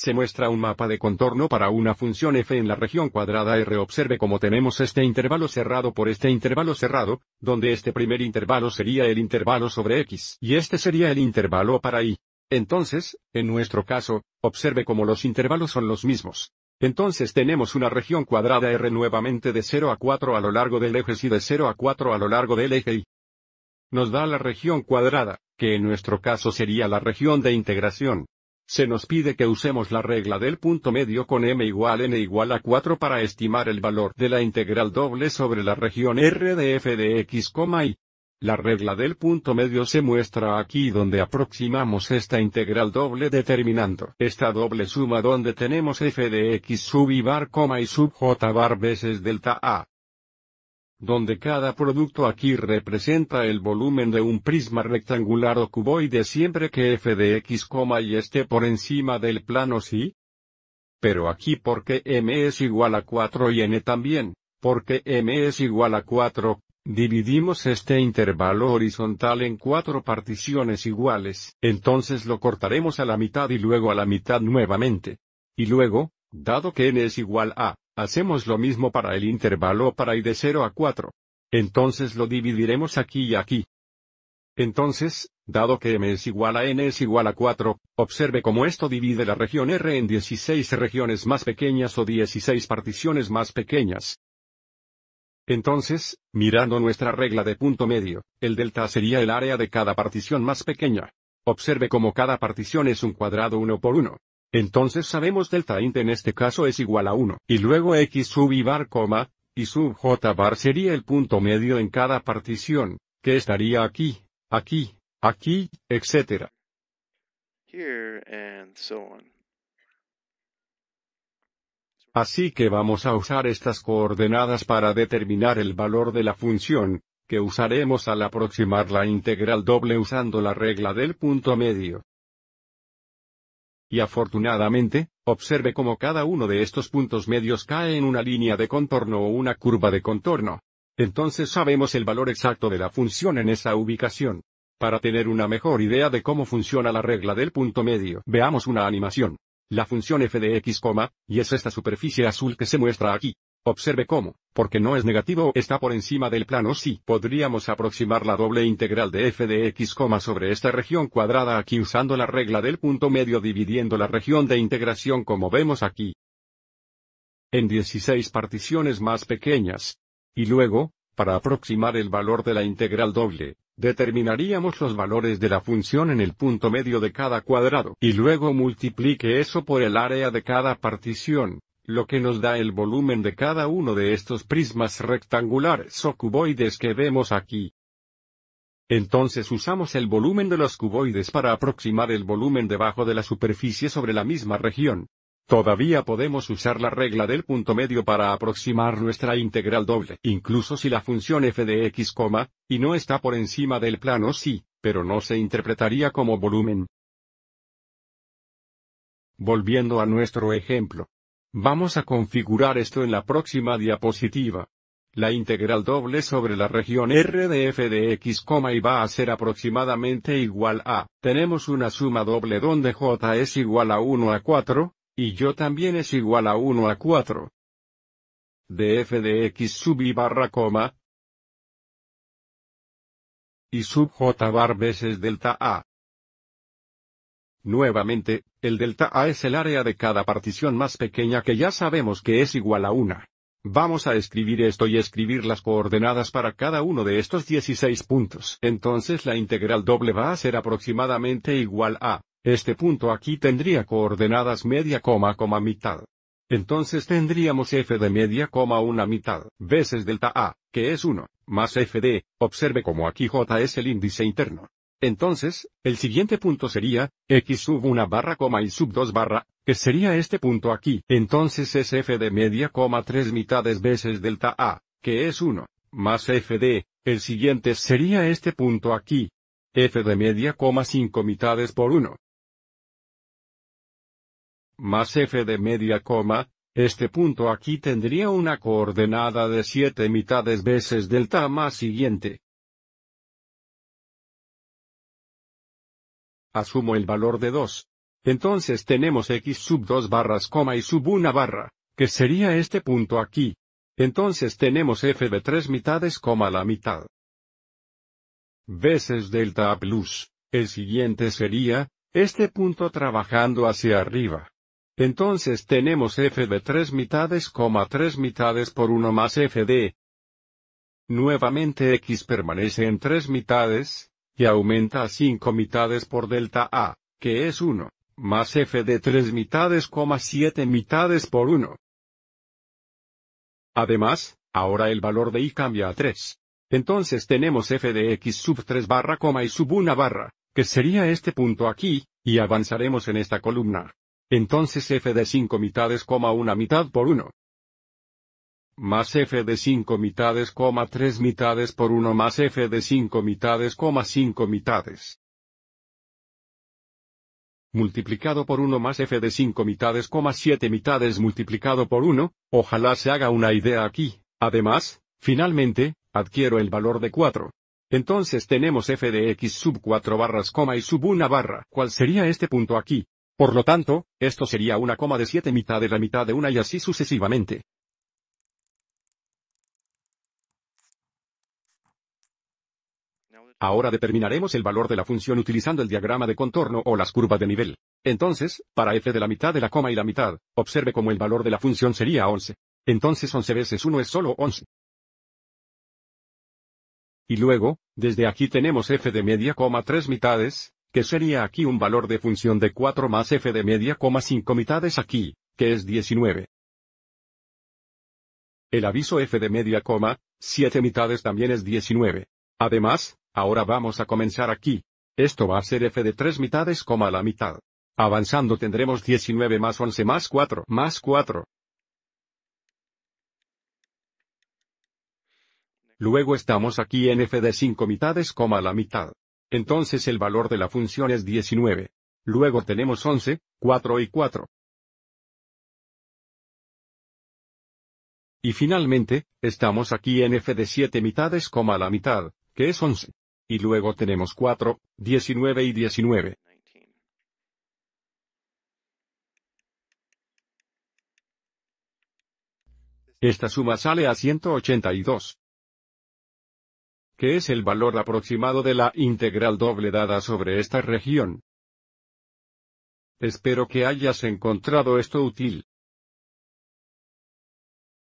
Se muestra un mapa de contorno para una función f en la región cuadrada R. Observe cómo tenemos este intervalo cerrado por este intervalo cerrado, donde este primer intervalo sería el intervalo sobre x y este sería el intervalo para y. Entonces, en nuestro caso, observe cómo los intervalos son los mismos. Entonces tenemos una región cuadrada R nuevamente de 0 a 4 a lo largo del eje y de 0 a 4 a lo largo del eje Y. Nos da la región cuadrada, que en nuestro caso sería la región de integración. Se nos pide que usemos la regla del punto medio con m igual n igual a 4 para estimar el valor de la integral doble sobre la región R de f de x, y. La regla del punto medio se muestra aquí donde aproximamos esta integral doble determinando esta doble suma donde tenemos f de x sub y bar, coma y sub j bar veces delta a donde cada producto aquí representa el volumen de un prisma rectangular o cuboide siempre que f de x, y esté por encima del plano si. Pero aquí porque m es igual a 4 y n también, porque m es igual a 4, dividimos este intervalo horizontal en cuatro particiones iguales, entonces lo cortaremos a la mitad y luego a la mitad nuevamente. Y luego, dado que n es igual a Hacemos lo mismo para el intervalo para i de 0 a 4. Entonces lo dividiremos aquí y aquí. Entonces, dado que m es igual a n es igual a 4, observe cómo esto divide la región R en 16 regiones más pequeñas o 16 particiones más pequeñas. Entonces, mirando nuestra regla de punto medio, el delta sería el área de cada partición más pequeña. Observe cómo cada partición es un cuadrado 1 por 1. Entonces sabemos delta int en este caso es igual a 1, y luego x sub i bar coma, y sub j bar sería el punto medio en cada partición, que estaría aquí, aquí, aquí, etc. Así que vamos a usar estas coordenadas para determinar el valor de la función, que usaremos al aproximar la integral doble usando la regla del punto medio. Y afortunadamente, observe cómo cada uno de estos puntos medios cae en una línea de contorno o una curva de contorno. Entonces sabemos el valor exacto de la función en esa ubicación. Para tener una mejor idea de cómo funciona la regla del punto medio, veamos una animación. La función f de x, y es esta superficie azul que se muestra aquí. Observe cómo, porque no es negativo está por encima del plano sí. Podríamos aproximar la doble integral de f de x, sobre esta región cuadrada aquí usando la regla del punto medio dividiendo la región de integración como vemos aquí. En 16 particiones más pequeñas. Y luego, para aproximar el valor de la integral doble, determinaríamos los valores de la función en el punto medio de cada cuadrado. Y luego multiplique eso por el área de cada partición lo que nos da el volumen de cada uno de estos prismas rectangulares o cuboides que vemos aquí. Entonces usamos el volumen de los cuboides para aproximar el volumen debajo de la superficie sobre la misma región. Todavía podemos usar la regla del punto medio para aproximar nuestra integral doble, incluso si la función f de x, y no está por encima del plano sí, pero no se interpretaría como volumen. Volviendo a nuestro ejemplo, Vamos a configurar esto en la próxima diapositiva. La integral doble sobre la región R de f de x, y va a ser aproximadamente igual a, tenemos una suma doble donde j es igual a 1 a 4, y yo también es igual a 1 a 4. De f de x sub y barra coma, y sub j bar veces delta a. Nuevamente, el delta A es el área de cada partición más pequeña que ya sabemos que es igual a 1. Vamos a escribir esto y escribir las coordenadas para cada uno de estos 16 puntos. Entonces la integral doble va a ser aproximadamente igual a, este punto aquí tendría coordenadas media coma coma mitad. Entonces tendríamos f de media coma una mitad, veces delta A, que es 1, más f de, observe como aquí j es el índice interno, entonces, el siguiente punto sería, x sub 1 barra coma y sub 2 barra, que sería este punto aquí. Entonces es f de media coma 3 mitades veces delta a, que es 1, más f de, el siguiente sería este punto aquí. f de media coma 5 mitades por 1. Más f de media coma, este punto aquí tendría una coordenada de 7 mitades veces delta más siguiente. asumo el valor de 2. Entonces tenemos x sub 2 barras coma y sub 1 barra, que sería este punto aquí. Entonces tenemos f de 3 mitades coma la mitad. Veces delta plus. El siguiente sería, este punto trabajando hacia arriba. Entonces tenemos f de 3 mitades coma 3 mitades por 1 más f de. Nuevamente x permanece en 3 mitades, y aumenta a 5 mitades por delta A, que es 1, más f de 3 mitades, 7 mitades por 1. Además, ahora el valor de i cambia a 3. Entonces tenemos f de x sub 3 barra coma y sub 1 barra, que sería este punto aquí, y avanzaremos en esta columna. Entonces f de 5 mitades, 1 mitad por 1, más f de 5 mitades, 3 mitades por 1 más f de 5 mitades, 5 mitades. Multiplicado por 1 más f de 5 mitades, 7 mitades multiplicado por 1, ojalá se haga una idea aquí. Además, finalmente, adquiero el valor de 4. Entonces tenemos f de x sub 4 barras coma y sub 1 barra. ¿Cuál sería este punto aquí? Por lo tanto, esto sería una coma de 7 mitades la mitad de 1 y así sucesivamente. Ahora determinaremos el valor de la función utilizando el diagrama de contorno o las curvas de nivel. Entonces, para f de la mitad de la coma y la mitad, observe cómo el valor de la función sería 11. Entonces 11 veces 1 es solo 11. Y luego, desde aquí tenemos f de media coma 3 mitades, que sería aquí un valor de función de 4 más f de media coma 5 mitades aquí, que es 19. El aviso f de media coma, 7 mitades también es 19. Además, Ahora vamos a comenzar aquí. Esto va a ser f de 3 mitades coma la mitad. Avanzando tendremos 19 más 11 más 4 más 4. Luego estamos aquí en f de 5 mitades coma la mitad. Entonces el valor de la función es 19. Luego tenemos 11, 4 y 4. Y finalmente, estamos aquí en f de 7 mitades coma la mitad, que es 11. Y luego tenemos 4, 19 y 19. Esta suma sale a 182, ¿Qué es el valor aproximado de la integral doble dada sobre esta región. Espero que hayas encontrado esto útil.